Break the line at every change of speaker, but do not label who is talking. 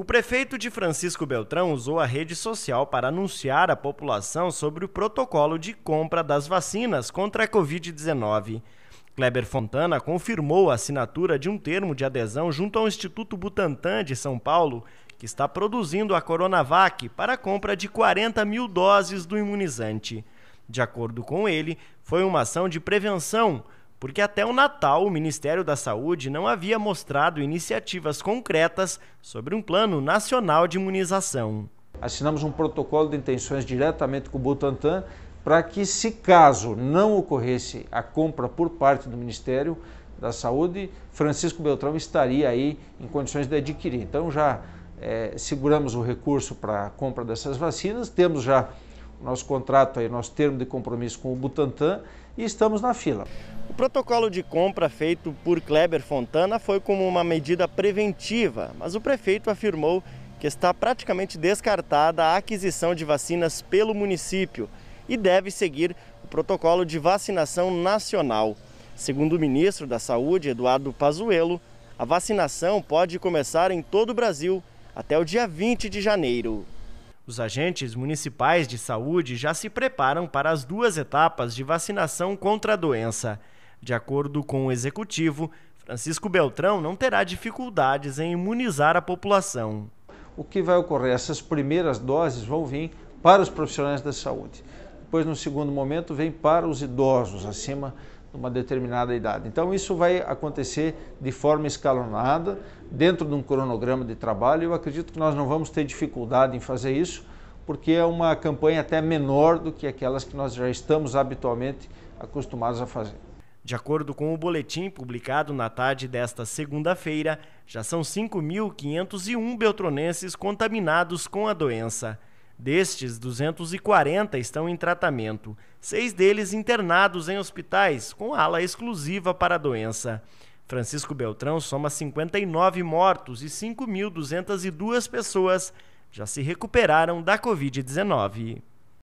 O prefeito de Francisco Beltrão usou a rede social para anunciar à população sobre o protocolo de compra das vacinas contra a Covid-19. Kleber Fontana confirmou a assinatura de um termo de adesão junto ao Instituto Butantan de São Paulo, que está produzindo a Coronavac para a compra de 40 mil doses do imunizante. De acordo com ele, foi uma ação de prevenção porque até o Natal o Ministério da Saúde não havia mostrado iniciativas concretas sobre um
plano nacional de imunização. Assinamos um protocolo de intenções diretamente com o Butantan para que, se caso não ocorresse a compra por parte do Ministério da Saúde, Francisco Beltrão estaria aí em condições de adquirir. Então já é, seguramos o recurso para a compra dessas vacinas, temos já nosso contrato, aí, nosso termo de compromisso com o Butantan e estamos na fila. O protocolo de
compra feito por Kleber Fontana foi como uma medida preventiva, mas o prefeito afirmou que está praticamente descartada a aquisição de vacinas pelo município e deve seguir o protocolo de vacinação nacional. Segundo o ministro da Saúde, Eduardo Pazuello, a vacinação pode começar em todo o Brasil até o dia 20 de janeiro. Os agentes municipais de saúde já se preparam para as duas etapas de vacinação contra a doença. De acordo com o executivo, Francisco Beltrão não terá dificuldades em imunizar a população.
O que vai ocorrer? Essas primeiras doses vão vir para os profissionais da saúde. Depois, no segundo momento, vem para os idosos acima uma determinada idade. Então isso vai acontecer de forma escalonada, dentro de um cronograma de trabalho. Eu acredito que nós não vamos ter dificuldade em fazer isso, porque é uma campanha até menor do que aquelas que nós já estamos habitualmente acostumados a fazer. De acordo com o
boletim publicado na tarde desta segunda-feira, já são 5.501 beltronenses contaminados com a doença. Destes, 240 estão em tratamento, seis deles internados em hospitais com ala exclusiva para a doença. Francisco Beltrão soma 59 mortos e 5.202 pessoas já se recuperaram da Covid-19.